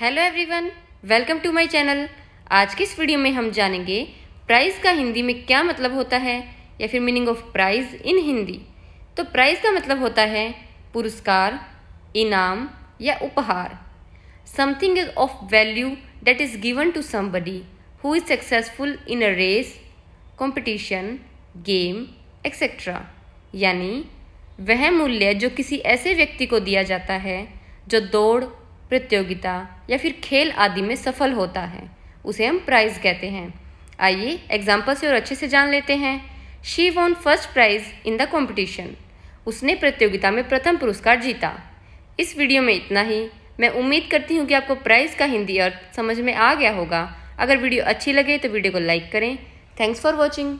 hello everyone welcome to my channel आज की इस वीडियो में हम जानेंगे प्राइस का हिंदी में क्या मतलब होता है या फिर meaning of price in Hindi तो प्राइस का मतलब होता है पुरस्कार इनाम या उपहार something is of value that is given to somebody who is successful in a race competition game etcetera यानी वह मूल्य जो किसी ऐसे व्यक्ति को दिया जाता है जो दौड़ प्रतियोगिता या फिर खेल आदि में सफल होता है उसे हम प्राइज़ कहते हैं आइए एग्जाम्पल से और अच्छे से जान लेते हैं she won first prize in the competition उसने प्रतियोगिता में प्रथम पुरस्कार जीता इस वीडियो में इतना ही मैं उम्मीद करती हूँ कि आपको प्राइज़ का हिंदी अर्थ समझ में आ गया होगा अगर वीडियो अच्छी लगे तो वीडियो को लाइक करें थैंक्स फॉर वॉचिंग